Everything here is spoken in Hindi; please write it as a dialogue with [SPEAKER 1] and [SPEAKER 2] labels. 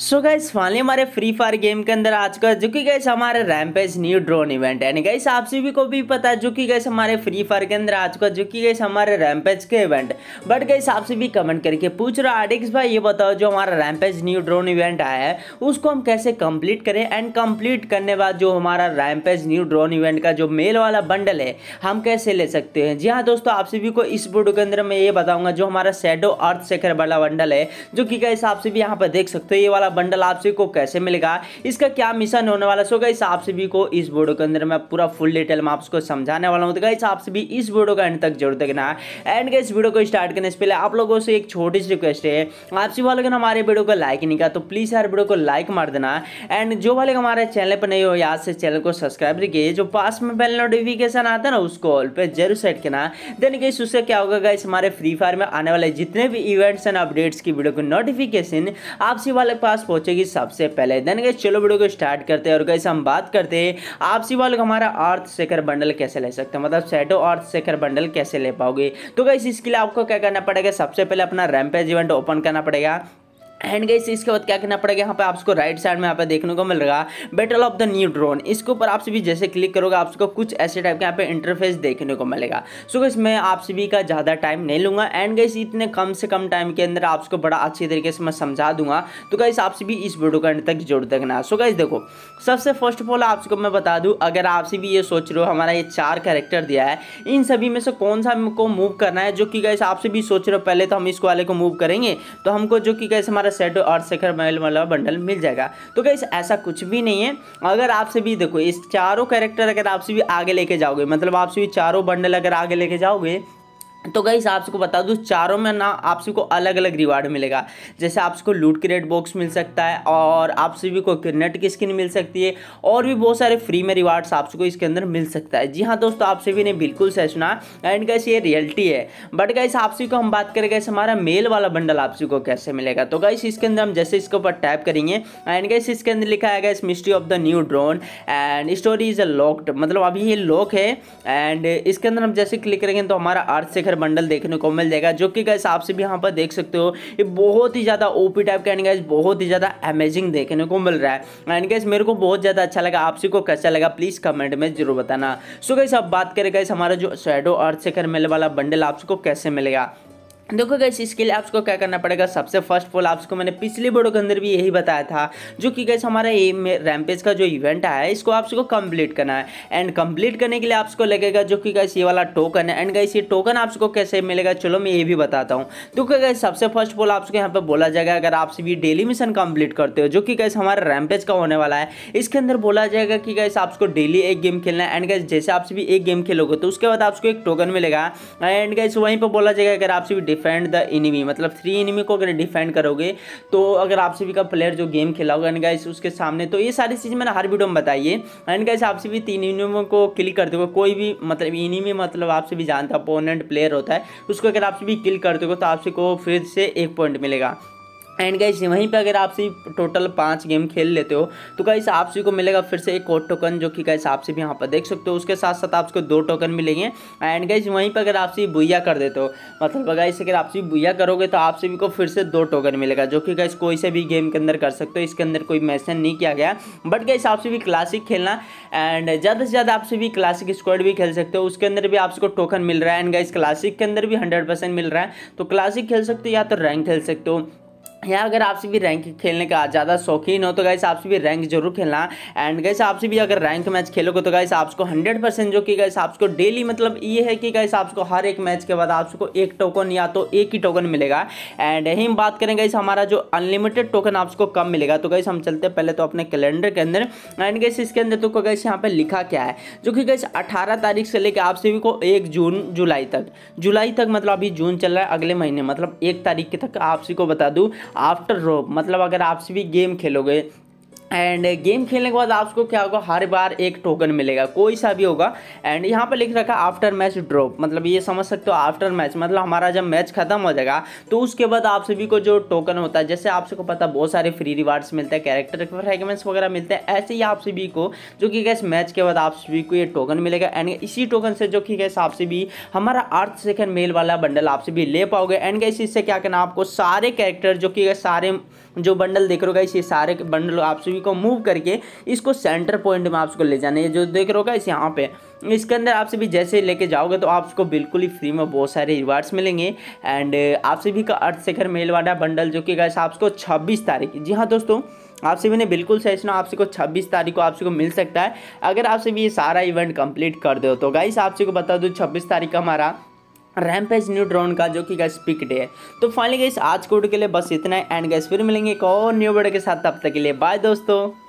[SPEAKER 1] सो गाइस फाइनली हमारे फ्री फायर गेम के अंदर आज का जो कि गैस हमारे रैमपेज न्यू ड्रोन इवेंट है गैस आप सभी को भी पता है जो कि गैस हमारे फ्री फायर के अंदर आज का जो कि गैस हमारे रैमपेज के इवेंट बट गैस आप सभी कमेंट करके पूछ रहा आडिक्स भाई ये बताओ जो हमारा रैमपेज न्यू ड्रोन इवेंट आया है उसको हम कैसे कंप्लीट करें एंड कंप्लीट करने बाद जो हमारा रैमपेज न्यू ड्रोन इवेंट का जो मेल वाला बंडल है हम कैसे ले सकते हैं जी हाँ दोस्तों आप सभी को इस वीडियो के अंदर मैं ये बताऊंगा जो हमारा शेडो अर्थ शेखर वाला बंडल है जो कि गैस आप सभी यहाँ पर देख सकते हो ये वाला वाला बंडल आप सभी को कैसे मिलेगा इसका क्या मिशन होने वाला सो गाइस आप सभी को इस वीडियो के अंदर मैं पूरा फुल डिटेल में आपको समझाने वाला हूँ तो गाइस आप सभी इस वीडियो का एंड तक जरूर देखना एंड गाइस वीडियो को स्टार्ट करने से पहले आप लोगों से एक छोटी सी रिक्वेस्ट है आप सभी वालों ने हमारे वीडियो को लाइक नहीं किया तो प्लीज़ यार वीडियो को लाइक मार देना एंड जो वाले हमारे चैनल पर नहीं हो याद से चैनल को सब्सक्राइब कीजिए जो पास में बेल नोटिफिकेशन आता है ना उसको ऑल पे जरूर सेट करना देन गई उससे क्या होगा गाइस हमारे फ्री फायर में आने वाले जितने भी इवेंट्स एंड अपडेट्स की वीडियो को नोटिफिकेशन आपसी वाले पास पास पहुंचेगी सबसे पहले देन गए चलो वीडियो को स्टार्ट करते हैं और कैसे हम बात करते हैं आप वाले हमारा अर्थ शेखर बंडल कैसे ले सकते हैं मतलब सेटो अर्थ शेखर बंडल कैसे ले पाओगे तो गई इसके लिए आपको क्या करना पड़ेगा सबसे पहले अपना रैमपेज इवेंट ओपन करना पड़ेगा एंड गई इसके बाद क्या करना पड़ेगा यहाँ पे आपको राइट साइड में यहाँ पे देखने को मिल रहा है battle of the new drone इसके ऊपर आप सभी जैसे क्लिक करोगे आपको कुछ ऐसे टाइप के यहाँ पे इंटरफेस देखने को मिलेगा सो so, मैं आप सभी का ज़्यादा टाइम नहीं लूँगा एंड गई इतने कम से कम टाइम के अंदर आपको बड़ा अच्छी तरीके से मैं समझा दूंगा तो गाइस आप सभी इस वीडियो का तक जोड़ देखना सो so, गाइस देखो सबसे फर्स्ट ऑफ ऑल आपको मैं बता दूँ अगर आप सभी ये सोच रहे हो हमारा ये चार कैरेक्टर दिया है इन सभी में से कौन सा हमको मूव करना है जो कि गाइस आप सभी सोच रहे हो पहले तो हम इस वाले को मूव करेंगे तो हमको जो कि गाइस हमारा सारा शेडो और शेखर महल वाला बंडल मिल जाएगा तो गई ऐसा कुछ भी नहीं है अगर आपसे भी देखो इस चारों कैरेक्टर अगर आपसे भी आगे लेके जाओगे मतलब आपसे भी चारों बंडल अगर आगे लेके जाओगे तो गई सबको बता दूँ चारों में ना को अलग अलग रिवार्ड मिलेगा जैसे आप सबको लूट क्रेट बॉक्स मिल सकता है और आप सभी को किरनेट की स्किन मिल सकती है और भी बहुत सारे फ्री में रिवार्ड्स आप सबको इसके अंदर मिल सकता है जी हाँ दोस्तों आप सभी ने बिल्कुल सही सुना एंड कैसे ये रियलिटी है बट गैस आपसी को हम बात करें गैस हमारा मेल वाला बंडल आपसी को कैसे मिलेगा तो गई इसके अंदर हम जैसे इसके ऊपर टाइप करेंगे एंड गैस इसके अंदर लिखा है guys mystery of the new drone and story is a locked मतलब अभी ये लॉक है एंड इसके अंदर हम जैसे क्लिक करेंगे तो हमारा अर्थ से शिखर बंडल देखने को मिल जाएगा जो कि गैस आपसे भी यहाँ पर देख सकते हो ये बहुत ही ज़्यादा ओ टाइप का एंड गैस बहुत ही ज़्यादा अमेजिंग देखने को मिल रहा है एंड गैस मेरे को बहुत ज़्यादा अच्छा लगा आपसे को कैसा लगा प्लीज़ कमेंट में जरूर बताना सो गैस अब बात करें गैस हमारा जो शेडो अर्थ शिखर खैर वाला बंडल आपसे को कैसे मिलेगा देखो गैस इसके लिए आपको क्या करना पड़ेगा सबसे फर्स्ट फॉल आपको मैंने पिछली वीडियो के अंदर भी यही बताया था जो कि गैस हमारा रैमपेज का जो इवेंट आया है इसको आपको कंप्लीट करना है एंड कंप्लीट करने के लिए आपको लगेगा जो कि गैस ये वाला टोकन है एंड गैस ये टोकन आपको कैसे मिलेगा चलो मैं ये भी बताता हूँ देखो गैस सबसे फर्स्ट फॉल आपको यहाँ पर बोला जाएगा अगर आप भी डेली मिशन कम्प्लीट करते हो जो कि गैस हमारा रैमपेज का होने वाला है इसके अंदर बोला जाएगा कि गैस आपको डेली एक गेम खेलना है एंड गैस जैसे आपसे भी एक गेम खेलोगे तो उसके बाद आपको एक टोकन मिलेगा एंड गैस वहीं पर बोला जाएगा अगर आपसे भी डिफेंड द इनिमी मतलब थ्री इनिमी को अगर डिफेंड करोगे तो अगर आप सभी का प्लेयर जो गेम खेला होगा एंड गाइस उसके सामने तो ये सारी चीज़ मैंने हर वीडियो में बताई है एंड गाइस आप सभी तीन इनिमी को क्लिक कर दोगे कोई भी मतलब इनिमी मतलब आप सभी जानते अपोनेंट प्लेयर होता है उसको अगर आप सभी क्लिक कर दोगे तो आप को फिर से एक पॉइंट मिलेगा एंड गाइस वहीं पे अगर आप सिर्फ टोटल पाँच गेम खेल लेते हो तो गाइस आप सभी को मिलेगा फिर से एक कोड टोकन जो कि गाइस आप सभी यहाँ पर देख सकते हो उसके साथ साथ आपको दो टोकन मिलेंगे एंड गाइस वहीं पे अगर आप सिर्फ बुया कर देते हो मतलब गाइस अगर आप सिर्फ बुया करोगे तो आप सभी को फिर से दो टोकन मिलेगा जो कि गाइस कोई से भी गेम के अंदर कर सकते हो इसके अंदर कोई मैसेज नहीं किया गया बट गाइस आप सभी क्लासिक खेलना एंड ज़्यादा से ज़्यादा आप सभी क्लासिक स्क्वाड भी खेल सकते हो उसके अंदर भी आपको टोकन मिल रहा है एंड गाइस क्लासिक के अंदर भी हंड्रेड मिल रहा है तो क्लासिक खेल सकते हो या तो रैंक खेल सकते हो या अगर आपसे भी रैंक खेलने का ज़्यादा शौकीन हो तो गाइस आपसे भी रैंक जरूर खेलना एंड गाइस आपसे भी अगर रैंक मैच खेलोगे तो गाइस आपको 100 परसेंट जो कि गाइस आपको डेली मतलब ये है कि गाइस आपको हर एक मैच के बाद आपको एक टोकन या तो एक ही टोकन मिलेगा एंड यही हम बात करें गाइस हमारा जो अनलिमिटेड टोकन आपको कम मिलेगा तो गाइस हम चलते पहले तो अपने कैलेंडर के अंदर एंड गाइस इसके अंदर तो गाइस यहाँ पर लिखा क्या है जो कि गाइस अठारह तारीख से लेकर आप सभी को एक जून जुलाई तक जुलाई तक मतलब अभी जून चल रहा है अगले महीने मतलब एक तारीख के तक आपसी को बता दूँ आफ्टर रोप मतलब अगर आप सभी गेम खेलोगे एंड गेम खेलने के बाद आपको क्या होगा हर बार एक टोकन मिलेगा कोई सा भी होगा एंड यहाँ पर लिख रखा आफ्टर मैच ड्रॉप मतलब ये समझ सकते हो आफ्टर मैच मतलब हमारा जब मैच खत्म हो जाएगा तो उसके बाद आप सभी को जो टोकन होता है जैसे आप सबको पता बहुत सारे फ्री रिवार्ड्स मिलते हैं कैरेक्टर फ्रेगमेंट्स वगैरह मिलते हैं ऐसे ही आप सभी को जो कि गैस मैच के बाद आप सभी को ये टोकन मिलेगा एंड इसी टोकन से जो कि गैस आप सभी हमारा अर्थ सेकेंड मेल वाला बंडल आप सभी ले पाओगे एंड गैस इससे क्या करना आपको सारे कैरेक्टर जो कि सारे जो बंडल देख रहे हो गए ये सारे बंडल आप सभी आदमी को मूव करके इसको सेंटर पॉइंट में आपको ले जाना है जो देख रहे होगा इस यहाँ पे इसके अंदर आपसे भी जैसे लेके जाओगे तो आपको बिल्कुल ही फ्री में बहुत सारे रिवार्ड्स मिलेंगे एंड uh, आपसे भी का अर्थशेखर मेलवाडा बंडल जो कि गए आपको छब्बीस तारीख जी हाँ दोस्तों आपसे भी ने बिल्कुल सही सुना आपसे को 26 तारीख को आपसे को मिल सकता है अगर आपसे भी ये सारा इवेंट कंप्लीट कर दो तो गाइस आपसे को बता दूँ 26 तारीख का हमारा रैमपेज न्यू ड्रोन का जो कि गैस पिक डे है तो फाइनली गैस आज कोड के लिए बस इतना है एंड गैस फिर मिलेंगे एक और न्यू वीडियो के साथ तब तक के लिए बाय दोस्तों